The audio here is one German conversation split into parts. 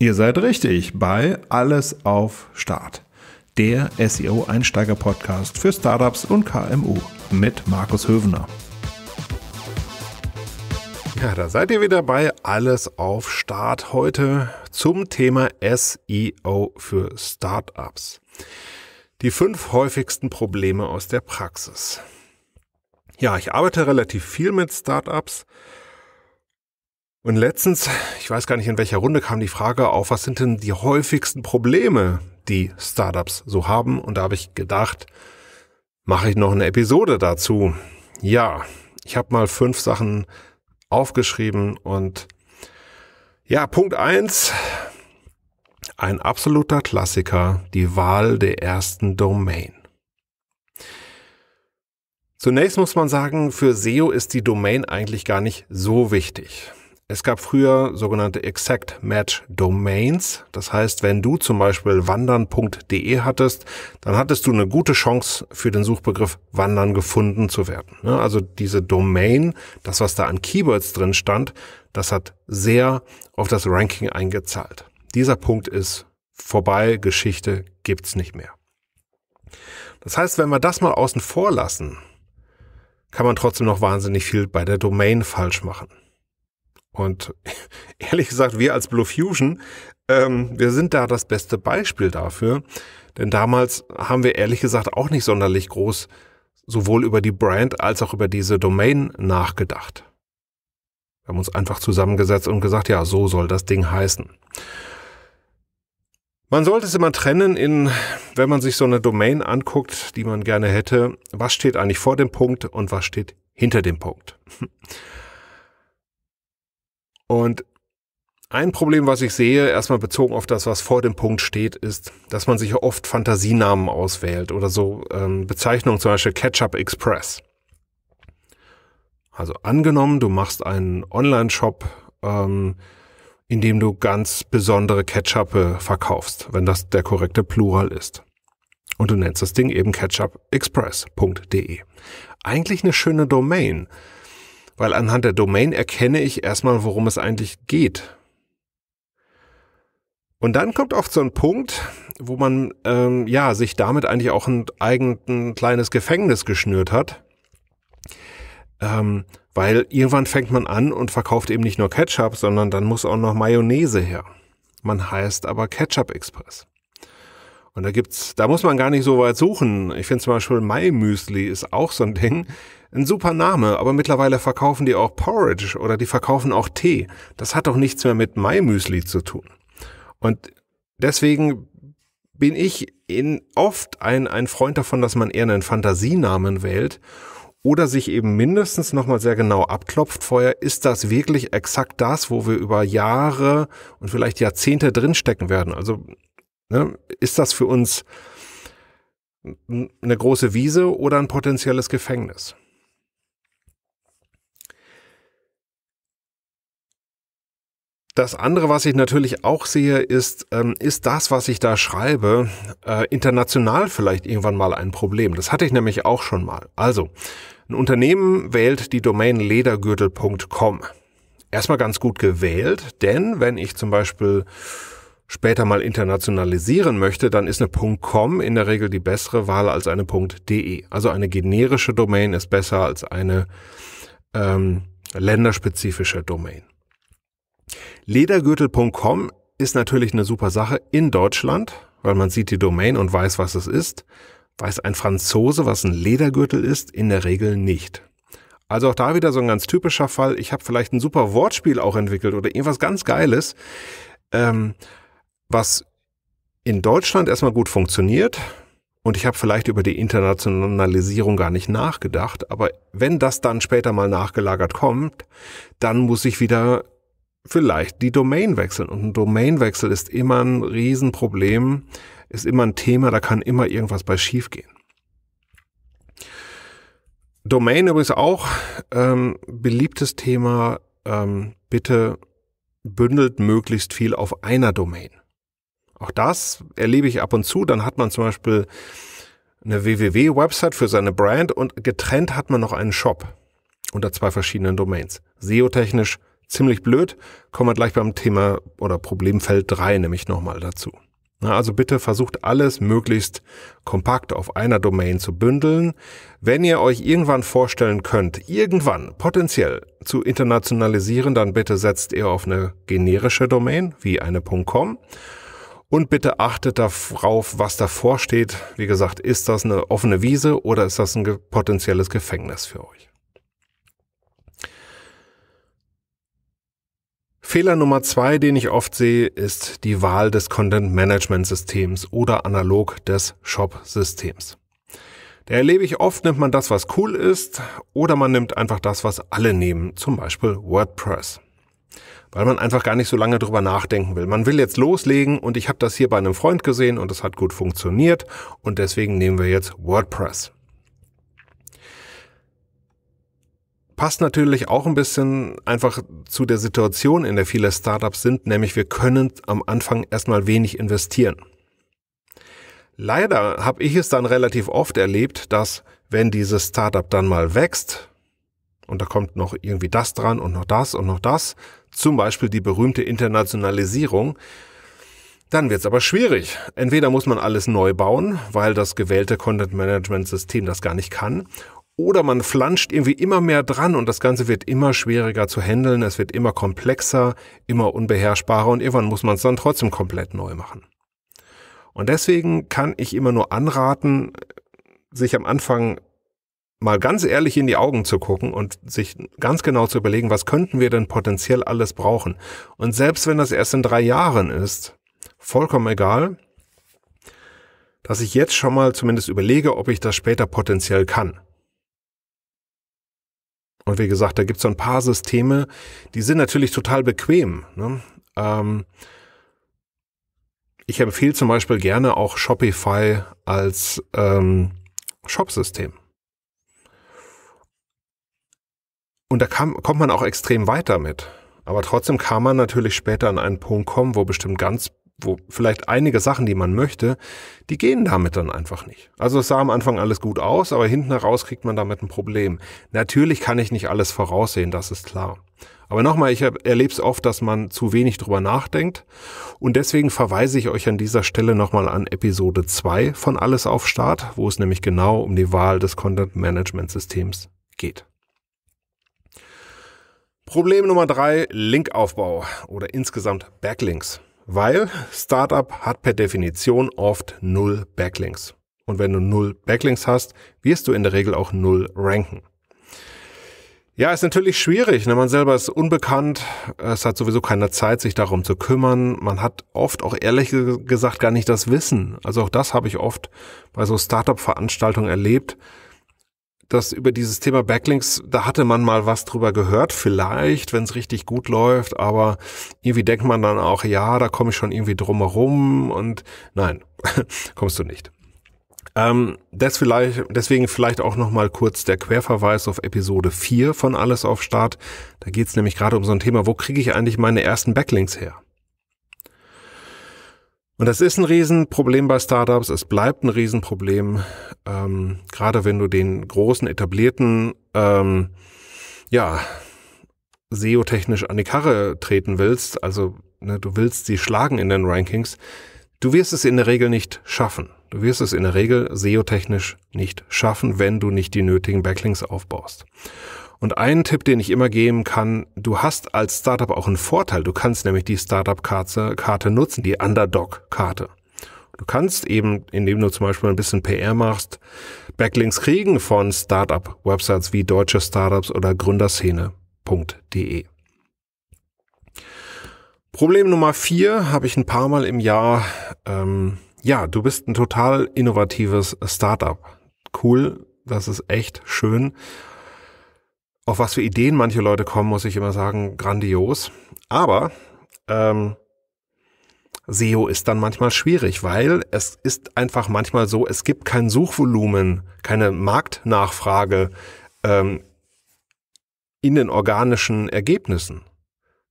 Ihr seid richtig bei Alles auf Start, der SEO-Einsteiger-Podcast für Startups und KMU mit Markus Hövener. Ja, da seid ihr wieder bei Alles auf Start heute zum Thema SEO für Startups. Die fünf häufigsten Probleme aus der Praxis. Ja, ich arbeite relativ viel mit Startups. Und letztens, ich weiß gar nicht in welcher Runde, kam die Frage auf, was sind denn die häufigsten Probleme, die Startups so haben? Und da habe ich gedacht, mache ich noch eine Episode dazu. Ja, ich habe mal fünf Sachen aufgeschrieben und ja, Punkt eins, ein absoluter Klassiker, die Wahl der ersten Domain. Zunächst muss man sagen, für SEO ist die Domain eigentlich gar nicht so wichtig. Es gab früher sogenannte Exact Match Domains. Das heißt, wenn du zum Beispiel wandern.de hattest, dann hattest du eine gute Chance für den Suchbegriff Wandern gefunden zu werden. Also diese Domain, das was da an Keywords drin stand, das hat sehr auf das Ranking eingezahlt. Dieser Punkt ist vorbei, Geschichte gibt's nicht mehr. Das heißt, wenn wir das mal außen vor lassen, kann man trotzdem noch wahnsinnig viel bei der Domain falsch machen. Und ehrlich gesagt, wir als Blue Fusion, ähm, wir sind da das beste Beispiel dafür. Denn damals haben wir ehrlich gesagt auch nicht sonderlich groß sowohl über die Brand als auch über diese Domain nachgedacht. Wir haben uns einfach zusammengesetzt und gesagt, ja, so soll das Ding heißen. Man sollte es immer trennen in, wenn man sich so eine Domain anguckt, die man gerne hätte, was steht eigentlich vor dem Punkt und was steht hinter dem Punkt. Und ein Problem, was ich sehe, erstmal bezogen auf das, was vor dem Punkt steht, ist, dass man sich oft Fantasienamen auswählt oder so ähm, Bezeichnungen, zum Beispiel Ketchup Express. Also angenommen, du machst einen Online-Shop, ähm, in dem du ganz besondere Ketchup äh, verkaufst, wenn das der korrekte Plural ist. Und du nennst das Ding eben ketchupexpress.de. Eigentlich eine schöne Domain weil anhand der Domain erkenne ich erstmal, worum es eigentlich geht. Und dann kommt oft so ein Punkt, wo man ähm, ja sich damit eigentlich auch ein eigenes kleines Gefängnis geschnürt hat, ähm, weil irgendwann fängt man an und verkauft eben nicht nur Ketchup, sondern dann muss auch noch Mayonnaise her. Man heißt aber Ketchup Express. Und da gibt's, da muss man gar nicht so weit suchen. Ich finde zum Beispiel Mai Müsli ist auch so ein Ding ein super Name, aber mittlerweile verkaufen die auch Porridge oder die verkaufen auch Tee. Das hat doch nichts mehr mit Maimüsli zu tun. Und deswegen bin ich in oft ein, ein Freund davon, dass man eher einen Fantasienamen wählt oder sich eben mindestens nochmal sehr genau abklopft vorher, ist das wirklich exakt das, wo wir über Jahre und vielleicht Jahrzehnte drinstecken werden? Also ne, ist das für uns eine große Wiese oder ein potenzielles Gefängnis? Das andere, was ich natürlich auch sehe, ist, ähm, ist das, was ich da schreibe, äh, international vielleicht irgendwann mal ein Problem. Das hatte ich nämlich auch schon mal. Also, ein Unternehmen wählt die Domain ledergürtel.com. Erstmal ganz gut gewählt, denn wenn ich zum Beispiel später mal internationalisieren möchte, dann ist eine .com in der Regel die bessere Wahl als eine .de. Also eine generische Domain ist besser als eine ähm, länderspezifische Domain. Ledergürtel.com ist natürlich eine super Sache in Deutschland, weil man sieht die Domain und weiß, was es ist. Weiß ein Franzose, was ein Ledergürtel ist? In der Regel nicht. Also auch da wieder so ein ganz typischer Fall. Ich habe vielleicht ein super Wortspiel auch entwickelt oder irgendwas ganz Geiles, ähm, was in Deutschland erstmal gut funktioniert. Und ich habe vielleicht über die Internationalisierung gar nicht nachgedacht. Aber wenn das dann später mal nachgelagert kommt, dann muss ich wieder vielleicht die Domain wechseln. Und ein Domainwechsel ist immer ein Riesenproblem, ist immer ein Thema, da kann immer irgendwas bei schiefgehen. Domain übrigens auch ähm, beliebtes Thema. Ähm, bitte bündelt möglichst viel auf einer Domain. Auch das erlebe ich ab und zu. Dann hat man zum Beispiel eine www-Website für seine Brand und getrennt hat man noch einen Shop unter zwei verschiedenen Domains. SEO-technisch ziemlich blöd, kommen wir gleich beim Thema oder Problemfeld 3 nämlich nochmal dazu. Also bitte versucht alles möglichst kompakt auf einer Domain zu bündeln. Wenn ihr euch irgendwann vorstellen könnt, irgendwann potenziell zu internationalisieren, dann bitte setzt ihr auf eine generische Domain wie eine .com und bitte achtet darauf, was davor steht. Wie gesagt, ist das eine offene Wiese oder ist das ein potenzielles Gefängnis für euch? Fehler Nummer zwei, den ich oft sehe, ist die Wahl des Content Management Systems oder analog des Shop Systems. Da erlebe ich oft, nimmt man das, was cool ist, oder man nimmt einfach das, was alle nehmen, zum Beispiel WordPress weil man einfach gar nicht so lange drüber nachdenken will. Man will jetzt loslegen und ich habe das hier bei einem Freund gesehen und es hat gut funktioniert und deswegen nehmen wir jetzt WordPress. passt natürlich auch ein bisschen einfach zu der Situation, in der viele Startups sind, nämlich wir können am Anfang erstmal wenig investieren. Leider habe ich es dann relativ oft erlebt, dass wenn dieses Startup dann mal wächst, und da kommt noch irgendwie das dran und noch das und noch das, zum Beispiel die berühmte Internationalisierung, dann wird es aber schwierig. Entweder muss man alles neu bauen, weil das gewählte Content-Management-System das gar nicht kann, oder man flanscht irgendwie immer mehr dran und das Ganze wird immer schwieriger zu handeln, es wird immer komplexer, immer unbeherrschbarer und irgendwann muss man es dann trotzdem komplett neu machen. Und deswegen kann ich immer nur anraten, sich am Anfang mal ganz ehrlich in die Augen zu gucken und sich ganz genau zu überlegen, was könnten wir denn potenziell alles brauchen. Und selbst wenn das erst in drei Jahren ist, vollkommen egal, dass ich jetzt schon mal zumindest überlege, ob ich das später potenziell kann. Und wie gesagt, da gibt es so ein paar Systeme, die sind natürlich total bequem. Ne? Ähm, ich empfehle zum Beispiel gerne auch Shopify als ähm, Shop-System. Und da kam, kommt man auch extrem weiter mit. Aber trotzdem kann man natürlich später an einen Punkt kommen, wo bestimmt ganz wo vielleicht einige Sachen, die man möchte, die gehen damit dann einfach nicht. Also es sah am Anfang alles gut aus, aber hinten heraus kriegt man damit ein Problem. Natürlich kann ich nicht alles voraussehen, das ist klar. Aber nochmal, ich erlebe es oft, dass man zu wenig drüber nachdenkt. Und deswegen verweise ich euch an dieser Stelle nochmal an Episode 2 von Alles auf Start, wo es nämlich genau um die Wahl des Content Management Systems geht. Problem Nummer 3, Linkaufbau oder insgesamt Backlinks weil Startup hat per Definition oft null Backlinks. Und wenn du null Backlinks hast, wirst du in der Regel auch null ranken. Ja, ist natürlich schwierig. Ne? Man selber ist unbekannt. Es hat sowieso keine Zeit, sich darum zu kümmern. Man hat oft auch ehrlich gesagt gar nicht das Wissen. Also auch das habe ich oft bei so Startup-Veranstaltungen erlebt dass über dieses Thema Backlinks, da hatte man mal was drüber gehört, vielleicht, wenn es richtig gut läuft, aber irgendwie denkt man dann auch, ja, da komme ich schon irgendwie drumherum und nein, kommst du nicht. Ähm, das vielleicht, deswegen vielleicht auch nochmal kurz der Querverweis auf Episode 4 von Alles auf Start. Da geht es nämlich gerade um so ein Thema, wo kriege ich eigentlich meine ersten Backlinks her? Und das ist ein Riesenproblem bei Startups. Es bleibt ein Riesenproblem, ähm, gerade wenn du den großen, etablierten, ähm, ja, SEO-technisch an die Karre treten willst. Also ne, du willst sie schlagen in den Rankings. Du wirst es in der Regel nicht schaffen. Du wirst es in der Regel SEO-technisch nicht schaffen, wenn du nicht die nötigen Backlinks aufbaust. Und ein Tipp, den ich immer geben kann, du hast als Startup auch einen Vorteil. Du kannst nämlich die Startup-Karte Karte nutzen, die Underdog-Karte. Du kannst eben, indem du zum Beispiel ein bisschen PR machst, Backlinks kriegen von Startup-Websites wie deutsche Startups oder gründerszene.de. Problem Nummer vier habe ich ein paar Mal im Jahr. Ähm, ja, du bist ein total innovatives Startup. Cool, das ist echt schön. Auf was für Ideen manche Leute kommen, muss ich immer sagen, grandios. Aber ähm, SEO ist dann manchmal schwierig, weil es ist einfach manchmal so, es gibt kein Suchvolumen, keine Marktnachfrage ähm, in den organischen Ergebnissen,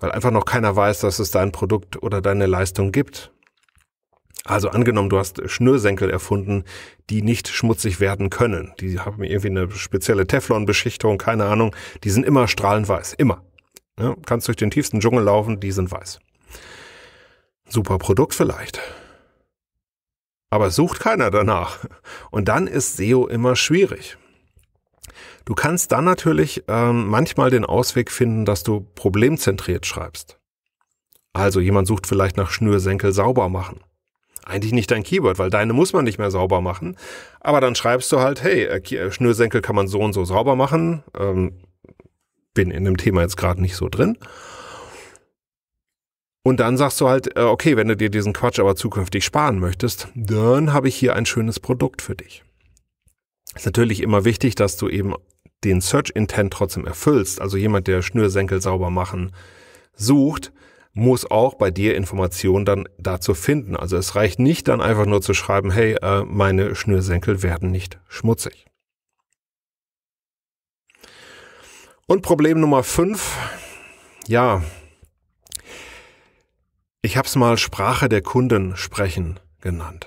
weil einfach noch keiner weiß, dass es dein Produkt oder deine Leistung gibt. Also angenommen, du hast Schnürsenkel erfunden, die nicht schmutzig werden können. Die haben irgendwie eine spezielle Teflonbeschichtung, keine Ahnung. Die sind immer strahlend weiß, immer. Ja, kannst durch den tiefsten Dschungel laufen, die sind weiß. Super Produkt vielleicht. Aber es sucht keiner danach. Und dann ist SEO immer schwierig. Du kannst dann natürlich ähm, manchmal den Ausweg finden, dass du problemzentriert schreibst. Also jemand sucht vielleicht nach Schnürsenkel sauber machen eigentlich nicht dein Keyword, weil deine muss man nicht mehr sauber machen. Aber dann schreibst du halt, hey, äh, äh, Schnürsenkel kann man so und so sauber machen. Ähm, bin in dem Thema jetzt gerade nicht so drin. Und dann sagst du halt, äh, okay, wenn du dir diesen Quatsch aber zukünftig sparen möchtest, dann habe ich hier ein schönes Produkt für dich. Ist natürlich immer wichtig, dass du eben den Search Intent trotzdem erfüllst. Also jemand, der Schnürsenkel sauber machen sucht, muss auch bei dir Informationen dann dazu finden. Also es reicht nicht dann einfach nur zu schreiben, hey, äh, meine Schnürsenkel werden nicht schmutzig. Und Problem Nummer fünf, ja, ich habe es mal Sprache der Kunden sprechen genannt.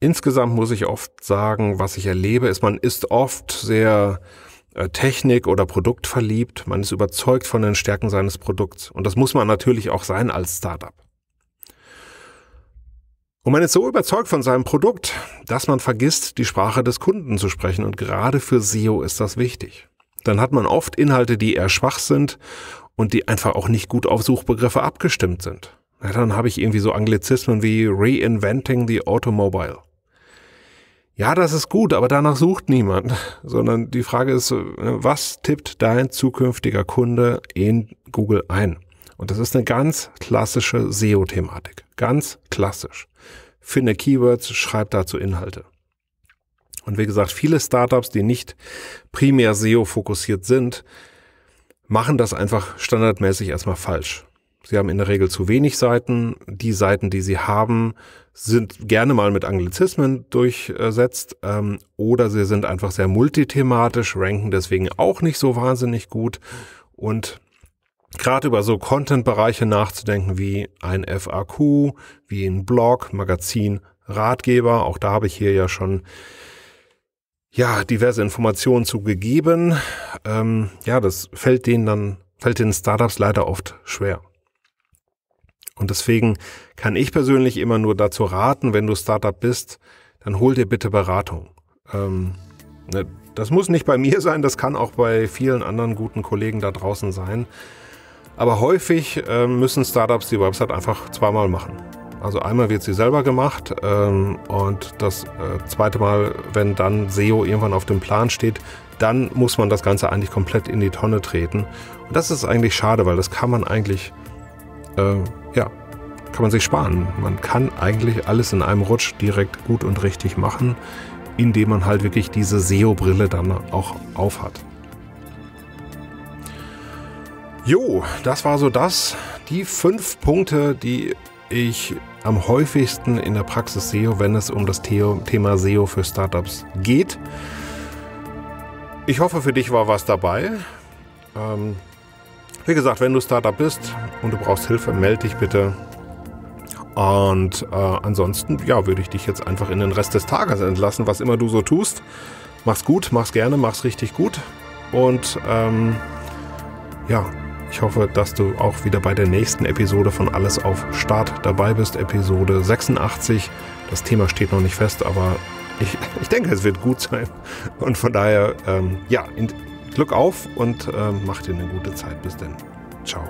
Insgesamt muss ich oft sagen, was ich erlebe, ist, man ist oft sehr äh, Technik oder Produkt verliebt, man ist überzeugt von den Stärken seines Produkts. Und das muss man natürlich auch sein als Startup. Und man ist so überzeugt von seinem Produkt, dass man vergisst, die Sprache des Kunden zu sprechen. Und gerade für SEO ist das wichtig. Dann hat man oft Inhalte, die eher schwach sind und die einfach auch nicht gut auf Suchbegriffe abgestimmt sind. Ja, dann habe ich irgendwie so Anglizismen wie Reinventing the Automobile ja, das ist gut, aber danach sucht niemand, sondern die Frage ist, äh, was tippt dein zukünftiger Kunde in Google ein? Und das ist eine ganz klassische SEO-Thematik, ganz klassisch. Finde Keywords, schreib dazu Inhalte. Und wie gesagt, viele Startups, die nicht primär SEO fokussiert sind, machen das einfach standardmäßig erstmal falsch. Sie haben in der Regel zu wenig Seiten. Die Seiten, die sie haben, sind gerne mal mit Anglizismen durchsetzt ähm, oder sie sind einfach sehr multithematisch, ranken deswegen auch nicht so wahnsinnig gut und gerade über so Content-Bereiche nachzudenken wie ein FAQ, wie ein Blog, Magazin, Ratgeber. Auch da habe ich hier ja schon ja diverse Informationen zu gegeben. Ähm, ja, das fällt denen dann fällt den Startups leider oft schwer. Und deswegen kann ich persönlich immer nur dazu raten, wenn du Startup bist, dann hol dir bitte Beratung. Ähm, ne, das muss nicht bei mir sein, das kann auch bei vielen anderen guten Kollegen da draußen sein. Aber häufig äh, müssen Startups die Website einfach zweimal machen. Also einmal wird sie selber gemacht ähm, und das äh, zweite Mal, wenn dann SEO irgendwann auf dem Plan steht, dann muss man das Ganze eigentlich komplett in die Tonne treten. Und das ist eigentlich schade, weil das kann man eigentlich äh, ja, kann man sich sparen. Man kann eigentlich alles in einem Rutsch direkt gut und richtig machen, indem man halt wirklich diese SEO-Brille dann auch aufhat. Jo, das war so das. Die fünf Punkte, die ich am häufigsten in der Praxis sehe, wenn es um das Thema SEO für Startups geht. Ich hoffe, für dich war was dabei. Ähm, wie gesagt, wenn du Startup bist und du brauchst Hilfe, melde dich bitte. Und äh, ansonsten, ja, würde ich dich jetzt einfach in den Rest des Tages entlassen, was immer du so tust. Mach's gut, mach's gerne, mach's richtig gut. Und ähm, ja, ich hoffe, dass du auch wieder bei der nächsten Episode von Alles auf Start dabei bist, Episode 86. Das Thema steht noch nicht fest, aber ich, ich denke, es wird gut sein. Und von daher, ähm, ja, in, Glück auf und äh, macht dir eine gute Zeit. Bis dann. Ciao.